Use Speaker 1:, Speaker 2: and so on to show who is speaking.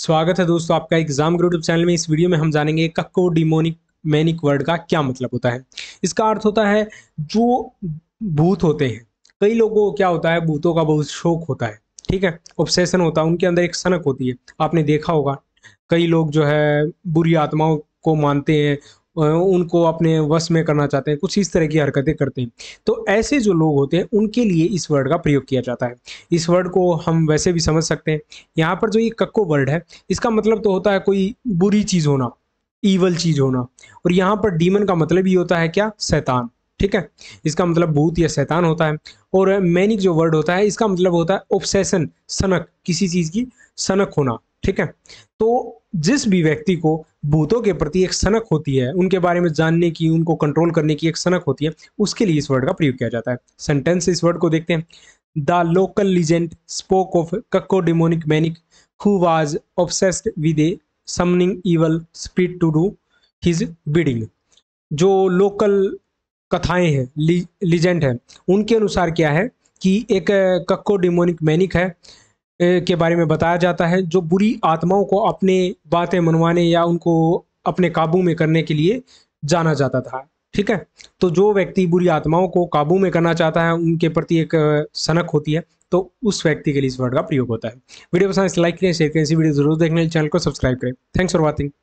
Speaker 1: स्वागत है दोस्तों आपका एग्जाम ग्रो यूट्यूब चैनल में इस वीडियो में हम जानेंगे कक्को डिमोनिक मैनिक वर्ड का क्या मतलब होता है इसका अर्थ होता है जो भूत होते हैं कई लोगों को क्या होता है भूतों का बहुत शौक होता है ठीक है ऑब्सेशन होता है उनके अंदर एक सनक होती है आपने देखा होगा कई लोग जो है बुरी आत्माओं को मानते हैं उनको अपने वश में करना चाहते हैं कुछ इस तरह की हरकतें करते हैं तो ऐसे जो लोग होते हैं उनके लिए इस वर्ड का प्रयोग किया जाता है इस वर्ड को हम वैसे भी समझ सकते हैं यहाँ पर जो ये कक्को वर्ड है इसका मतलब तो होता है कोई बुरी चीज़ होना ईवल चीज़ होना और यहाँ पर डीमन का मतलब ये होता है क्या शैतान ठीक है इसका मतलब भूत या शैतान होता है और मैनिक जो वर्ड होता है इसका मतलब होता है ऑब्सेशन सनक किसी चीज़ की सनक होना ठीक है तो जिस भी व्यक्ति को भूतों के प्रति एक सनक होती है उनके बारे में जानने की उनको कंट्रोल करने की एक सनक होती है उसके लिए इस वर्ड का प्रयोग किया जाता है सेंटेंस इस वर्ड को देखते हैं the local legend spoke of Kakko demonic maniac who was obsessed with a summoning evil spirit to do his bidding जो लोकल कथाएं हैं लीजेंड है उनके अनुसार क्या है कि एक कक्को डिमोनिक मैनिक है के बारे में बताया जाता है जो बुरी आत्माओं को अपने बातें मनवाने या उनको अपने काबू में करने के लिए जाना जाता था ठीक है तो जो व्यक्ति बुरी आत्माओं को काबू में करना चाहता है उनके प्रति एक सनक होती है तो उस व्यक्ति के लिए इस वर्ड का प्रयोग होता है वीडियो पसंद लाइक तो करें शेयर करें इसी वीडियो जरूर देखने चैनल को सब्सक्राइब करें थैंक्स फॉर वॉचिंग